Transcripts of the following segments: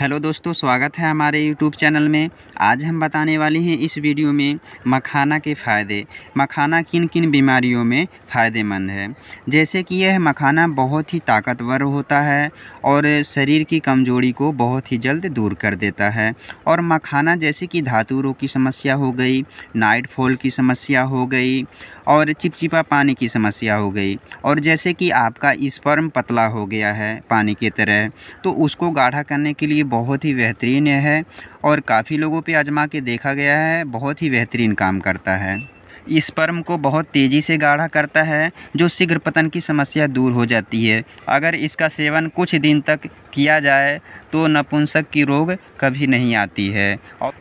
hello दोस्तों स्वागत है हमारे यूट्यूब चैनल में आज हम बताने वाले हैं इस वीडियो में मखाना के फ़ायदे मखाना किन किन बीमारियों में फ़ायदेमंद है जैसे कि यह मखाना बहुत ही ताकतवर होता है और शरीर की कमजोरी को बहुत ही जल्द दूर कर देता है और मखाना जैसे कि धातु रोग की समस्या हो गई नाइट फॉल की समस्या हो गई और चिपचिपा पानी की समस्या हो गई और जैसे कि आपका स्पर्म पतला हो गया है पानी की तरह तो उसको गाढ़ा करने के लिए बहुत ही बेहतरीन है और काफ़ी लोगों पे आजमा के देखा गया है बहुत ही बेहतरीन काम करता है इस पर्म को बहुत तेज़ी से गाढ़ा करता है जो शीघ्र पतन की समस्या दूर हो जाती है अगर इसका सेवन कुछ दिन तक किया जाए तो नपुंसक की रोग कभी नहीं आती है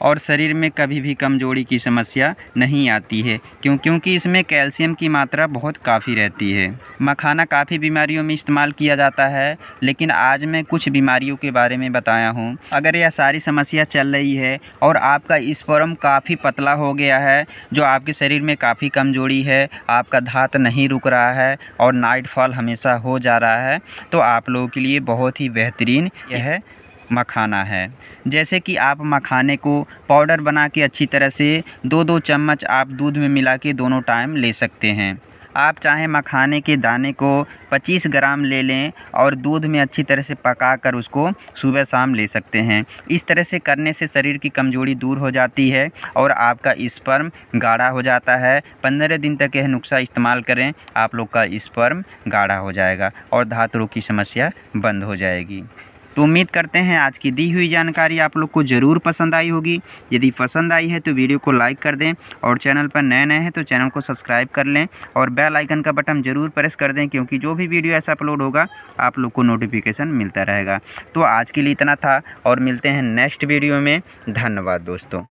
और शरीर में कभी भी कमजोरी की समस्या नहीं आती है क्यों क्योंकि इसमें कैल्शियम की मात्रा बहुत काफ़ी रहती है मखाना काफ़ी बीमारियों में इस्तेमाल किया जाता है लेकिन आज मैं कुछ बीमारियों के बारे में बताया हूँ अगर यह सारी समस्या चल रही है और आपका इस फॉर्म काफ़ी पतला हो गया है जो आपके शरीर में काफ़ी कमजोरी है आपका धात नहीं रुक रहा है और नाइट फॉल हमेशा हो जा रहा है तो आप लोगों के लिए बहुत ही बेहतरीन यह मखाना है जैसे कि आप मखाने को पाउडर बना के अच्छी तरह से दो दो चम्मच आप दूध में मिला के दोनों टाइम ले सकते हैं आप चाहे मखाने के दाने को 25 ग्राम ले लें और दूध में अच्छी तरह से पका कर उसको सुबह शाम ले सकते हैं इस तरह से करने से शरीर की कमजोरी दूर हो जाती है और आपका स्पर्म गाढ़ा हो जाता है पंद्रह दिन तक यह नुस्खा इस्तेमाल करें आप लोग का स्पर्म गाढ़ा हो जाएगा और धातुओं की समस्या बंद हो जाएगी तो उम्मीद करते हैं आज की दी हुई जानकारी आप लोग को ज़रूर पसंद आई होगी यदि पसंद आई है तो वीडियो को लाइक कर दें और चैनल पर नए नए हैं तो चैनल को सब्सक्राइब कर लें और बेल आइकन का बटन ज़रूर प्रेस कर दें क्योंकि जो भी वीडियो ऐसा अपलोड होगा आप लोग को नोटिफिकेशन मिलता रहेगा तो आज के लिए इतना था और मिलते हैं नेक्स्ट वीडियो में धन्यवाद दोस्तों